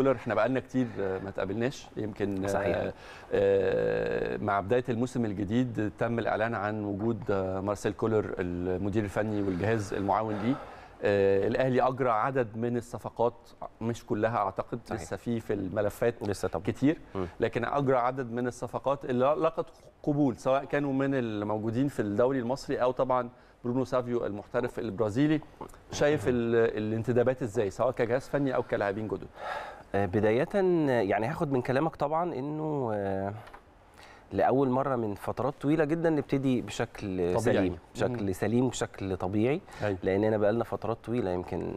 كولر احنا بقالنا كتير آه، ما تقابلناش يمكن آه، صحيح. آه، مع بدايه الموسم الجديد تم الاعلان عن وجود مارسيل كولر المدير الفني والجهاز المعاون ليه الاهلي اجرى عدد من الصفقات مش كلها اعتقد صحيح. لسه في في الملفات لسه طبعا. كتير لكن اجرى عدد من الصفقات اللي لقت قبول سواء كانوا من الموجودين في الدوري المصري او طبعا برونو سافيو المحترف البرازيلي شايف الانتدابات ازاي سواء كجهاز فني او كلاعبين جدد آه، بداية يعني هاخد من كلامك طبعا انه آه، لاول مره من فترات طويله جدا نبتدي بشكل طبيعي. سليم بشكل سليم بشكل طبيعي أي. لاننا بقالنا فترات طويله يمكن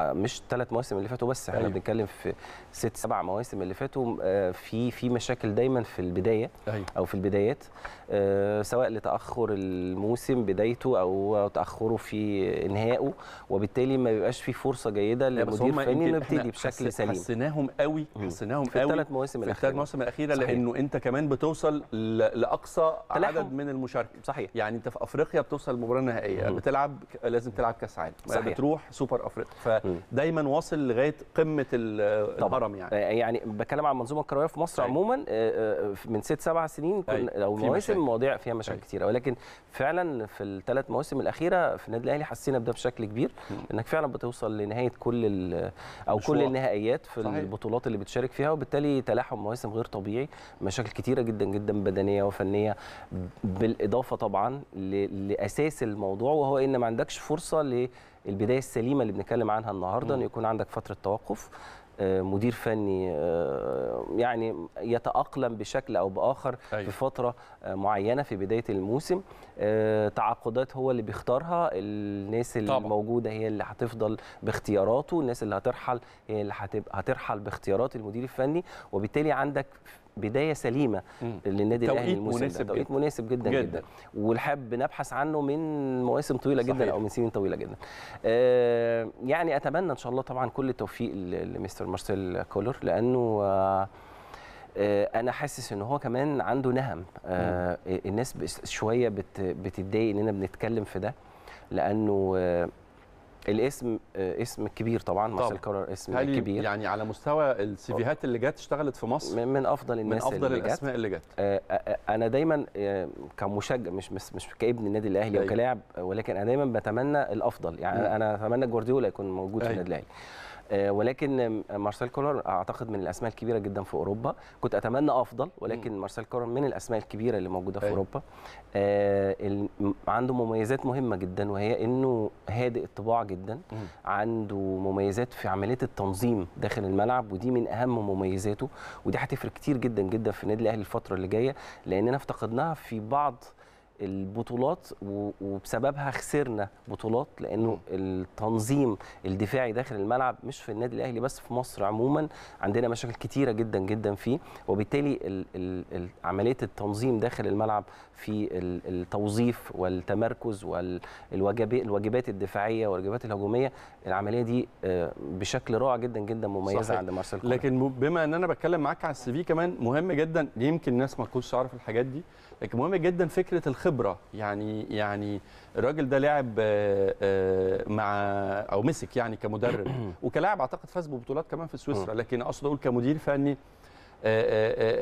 مش ثلاث مواسم اللي فاتوا بس احنا أيوه. بنتكلم في ست سبع مواسم اللي فاتوا آه، في في مشاكل دايما في البدايه أيوه. او في البدايات آه، سواء لتاخر الموسم بدايته او تاخره في انهائه وبالتالي ما بيبقاش في فرصه جيده لمدير فني انه يبتدي بشكل سليم حسيناهم قوي حسيناهم قوي في الثلاث مواسم الاخيره في الثلاث مواسم الاخيره لانه انت كمان بتوصل لاقصى عدد من المشاركه صحيح يعني انت في افريقيا بتوصل مباراه نهائيه بتلعب لازم تلعب كاس عالم بتروح سوبر افريقيا دايما واصل لغايه قمه الهرم يعني آه، يعني بتكلم عن المنظومه الكرويه في مصر أي. عموما آه، آه، من ست سبع سنين أيوة. او مواسم مواضيع فيها مشاكل أيوة. كتيره ولكن فعلا في الثلاث مواسم الاخيره في النادي الاهلي حسينا بده بشكل كبير م. انك فعلا بتوصل لنهايه كل او مشوار. كل النهائيات في صحيح. البطولات اللي بتشارك فيها وبالتالي تلاحم مواسم غير طبيعي مشاكل كتيره جدا جدا بدنيه وفنيه بالاضافه طبعا لاساس الموضوع وهو ان ما عندكش فرصه ل البدايه السليمه اللي بنتكلم عنها النهارده ان يكون عندك فتره توقف آه، مدير فني آه، يعني يتأقلم بشكل أو بآخر أيوة. في فترة آه، معينة في بداية الموسم تعاقدات هو اللي بيختارها الناس اللي طبعا. موجودة هي اللي هتفضل باختياراته الناس اللي هترحل هي اللي هترحل باختيارات المدير الفني وبالتالي عندك بدايه سليمه للنادي الاهلي الموسم مناسب ده توقيت مناسب جدا جدا, جداً. والحب نبحث عنه من مواسم طويله صحيح. جدا او من سنين طويله جدا آه يعني اتمنى ان شاء الله طبعا كل التوفيق لمستر مارسيل كولر لانه آه انا حاسس ان هو كمان عنده نهم آه الناس شويه بتتضايق اننا بنتكلم في ده لانه آه، الاسم آه، اسم كبير طبعا مارسيل كولر اسم هل كبير يعني على مستوى السيفيهات اللي جت اشتغلت في مصر من افضل الناس من افضل اللي الاسماء اللي جت آه، آه، انا دايما كمشجع مش مش, كابن النادي الاهلي او أيوه. وكلاعب ولكن انا دايما بتمنى الافضل يعني انا اتمنى جوارديولا يكون موجود في أيوه. النادي الاهلي آه، ولكن مارسيل كولر اعتقد من الاسماء الكبيره جدا في اوروبا كنت اتمنى افضل ولكن مارسيل كولر من الاسماء الكبيره اللي موجوده في أي. أيوه. اوروبا آه، عنده مميزات مهمه جدا وهي انه هادئ الطباع جدا عنده مميزات في عمليه التنظيم داخل الملعب ودي من اهم مميزاته ودي هتفرق كتير جدا جدا في النادي الاهلي الفتره اللي جايه لاننا افتقدناها في بعض البطولات وبسببها خسرنا بطولات لانه التنظيم الدفاعي داخل الملعب مش في النادي الاهلي بس في مصر عموما عندنا مشاكل كتيره جدا جدا فيه وبالتالي عمليه التنظيم داخل الملعب في التوظيف والتمركز والواجبات الدفاعيه والواجبات الهجوميه العمليه دي آه، بشكل رائع جدا جدا مميزه عند مارسيل لكن بما ان انا بتكلم معاك على السي في كمان مهم جدا يمكن الناس ما تكونش تعرف الحاجات دي لكن مهم جدا فكره الخبره يعني يعني الراجل ده لعب آه، آه، مع او مسك يعني كمدرب وكلاعب اعتقد فاز ببطولات كمان في سويسرا آه. لكن اقصد اقول كمدير فني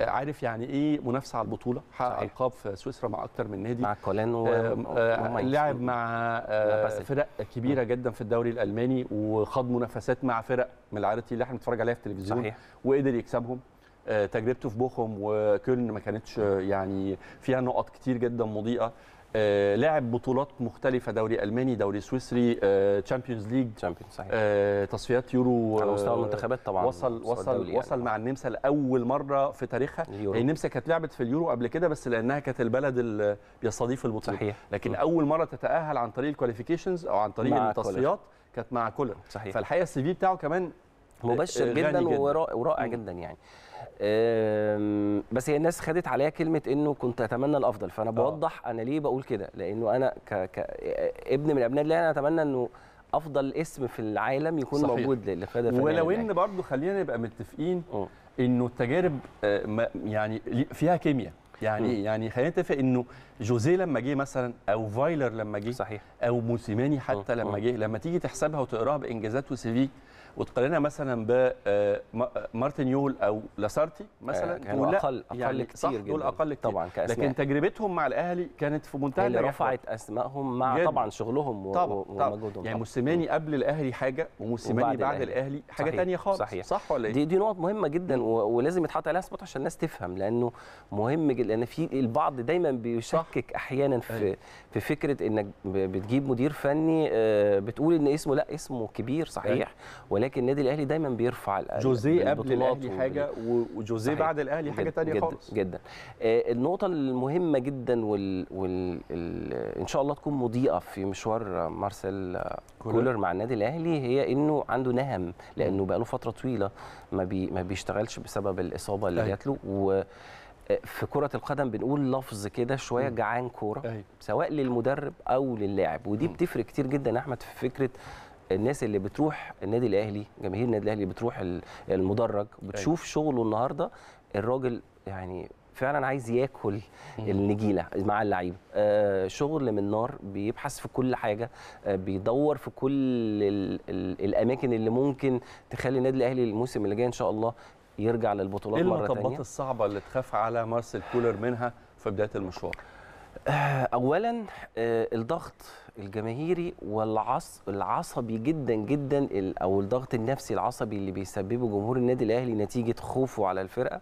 عارف يعني ايه منافسه على البطوله حقق القاب في سويسرا مع اكتر من نادي مع كولان و... لعب مع فرق كبيره جدا في الدوري الالماني وخاض منافسات مع فرق من العادة اللي احنا بنتفرج عليها في التلفزيون صحيح. وقدر يكسبهم آه، تجربته في بوخم وكل ما كانتش آه، يعني فيها نقط كتير جدا مضيئه آه، لاعب بطولات مختلفة دوري ألماني دوري سويسري تشامبيونز ليج تشامبيونز صحيح تصفيات يورو على مستوى المنتخبات طبعا وصل وصل يعني. وصل مع النمسا لأول مرة في تاريخها يعني النمسا كانت لعبت في اليورو قبل كده بس لأنها كانت البلد اللي بيستضيف البطولة صحيح لكن م. أول مرة تتأهل عن طريق الكواليفيكيشنز أو عن طريق التصفيات كانت مع كولر صحيح فالحقيقة السي في بتاعه كمان مبشر آه، جدا, جداً. ورائع جدا يعني بس هي الناس خدت عليا كلمه انه كنت اتمنى الافضل فانا آه. بوضح انا ليه بقول كده لانه انا ك... كابن من ابناء الله انا اتمنى انه افضل اسم في العالم يكون صحيح. موجود للقياده ولو يعني. ان برضه خلينا نبقى متفقين آه. انه التجارب يعني فيها كيمياء يعني م. يعني خلينا نتفق انه جوزيه لما جه مثلا او فايلر لما جه صحيح او موسيماني حتى لما جه لما تيجي تحسبها وتقراها بانجازات وسيفي وتقارنها مثلا ب آه، آه، مارتن يول او لاسارتي مثلا آه، كانوا اقل اقل يعني كتير جدا دول اقل كتير طبعا كأسماء. لكن تجربتهم مع الاهلي كانت في منتهى اللي رفعت اسمائهم مع جد. طبعا شغلهم طبعا ومجهودهم يعني موسيماني قبل الاهلي حاجه وموسيماني بعد الاهلي حاجه ثانيه خالص صحيح. صح ولا ايه دي دي نقط مهمه جدا ولازم يتحط عليها سبوت عشان الناس تفهم لانه مهم جدا لان في البعض دايما بيشكك بتحكك احيانا في أيوة. في فكره انك بتجيب مدير فني آه، بتقول ان اسمه لا اسمه كبير صحيح أيوة. ولكن النادي الاهلي دايما بيرفع جوزيه قبل الاهلي حاجه وجوزيه بعد الاهلي حاجه ثانيه جد خالص جدا آه، النقطه المهمه جدا وال, وال... ان شاء الله تكون مضيئه في مشوار مارسيل كولر مع النادي الاهلي هي انه عنده نهم لانه بقى له فتره طويله ما, بي... ما بيشتغلش بسبب الاصابه اللي أيوة. جات له و في كره القدم بنقول لفظ كده شويه جعان كوره أيوه. سواء للمدرب او للاعب ودي بتفرق كتير جدا يا احمد في فكره الناس اللي بتروح النادي الاهلي جماهير النادي الاهلي بتروح المدرج أيوه. بتشوف شغله النهارده الراجل يعني فعلا عايز ياكل النجيله مع اللعيبه آه شغل من نار بيبحث في كل حاجه آه بيدور في كل الاماكن اللي ممكن تخلي النادي الاهلي الموسم اللي جاي ان شاء الله يرجع للبطولات إيه مره ثانيه ايه المطبات الصعبه اللي تخاف على مارسيل كولر منها في بدايه المشوار آه، اولا آه، الضغط الجماهيري والعصبي جدا جدا او الضغط النفسي العصبي اللي بيسببه جمهور النادي الاهلي نتيجه خوفه على الفرقه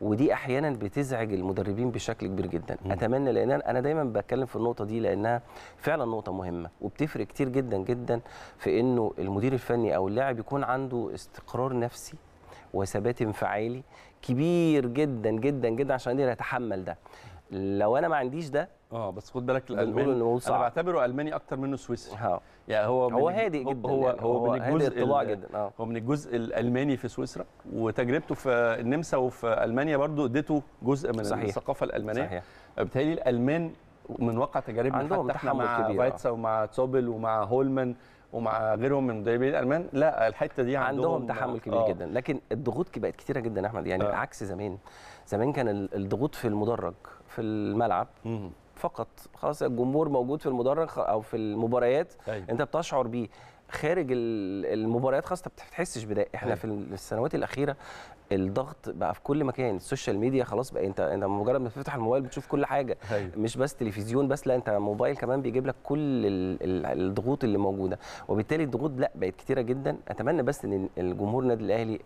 ودي احيانا بتزعج المدربين بشكل كبير جدا م. اتمنى لان انا دايما بتكلم في النقطه دي لانها فعلا نقطه مهمه وبتفرق كتير جدا جدا في انه المدير الفني او اللاعب يكون عنده استقرار نفسي وثبات انفعالي كبير جدا جدا جدا عشان اقدر اتحمل ده لو انا ما عنديش ده اه بس خد بالك الالماني انا بعتبره الماني اكتر منه سويسري اه يعني هو هو هادئ جدا هو يعني هو, هو من الجزء الطلاع جدا اه هو من الجزء الالماني في سويسرا وتجربته في النمسا وفي المانيا برضو اديته جزء من صحيح. الثقافه الالمانيه صحيح بالتالي الالمان من واقع تجاربنا حتى احنا مع آه. فايتسا ومع تسوبل ومع هولمان ومع غيرهم من مدربي الالمان لا الحته دي عندهم, عندهم تحمل كبير آه. جدا لكن الضغوط بقت كتيره جدا احمد يعني آه. عكس زمان زمان كان الضغوط في المدرج في الملعب مم. فقط خلاص الجمهور موجود في المدرج او في المباريات أيوة. انت بتشعر بيه خارج المباريات خاصه ما بتحسش بده احنا هي. أيوة. في السنوات الاخيره الضغط بقى في كل مكان السوشيال ميديا خلاص بقى انت انت مجرد ما تفتح الموبايل بتشوف كل حاجه هي. أيوة. مش بس تلفزيون بس لا انت موبايل كمان بيجيب لك كل الضغوط اللي موجوده وبالتالي الضغوط لا بقت كتيره جدا اتمنى بس ان الجمهور النادي الاهلي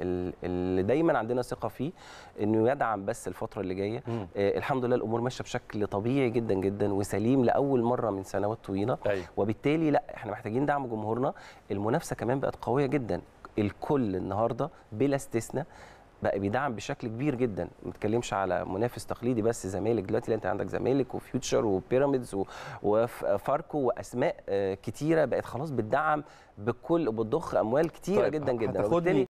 اللي دايما عندنا ثقه فيه انه يدعم بس الفتره اللي جايه آه الحمد لله الامور ماشيه بشكل طبيعي جدا جدا وسليم لاول مره من سنوات طويله أيوة. وبالتالي لا احنا محتاجين دعم جمهورنا المنافسه كمان بقت قويه جدا الكل النهارده بلا استثناء بقى بيدعم بشكل كبير جدا ما بتكلمش على منافس تقليدي بس زمالك دلوقتي لا انت عندك زمالك وفيوتشر وبيراميدز وفاركو واسماء كتيره بقت خلاص بتدعم بكل بتضخ اموال كتيره طيب جدا جدا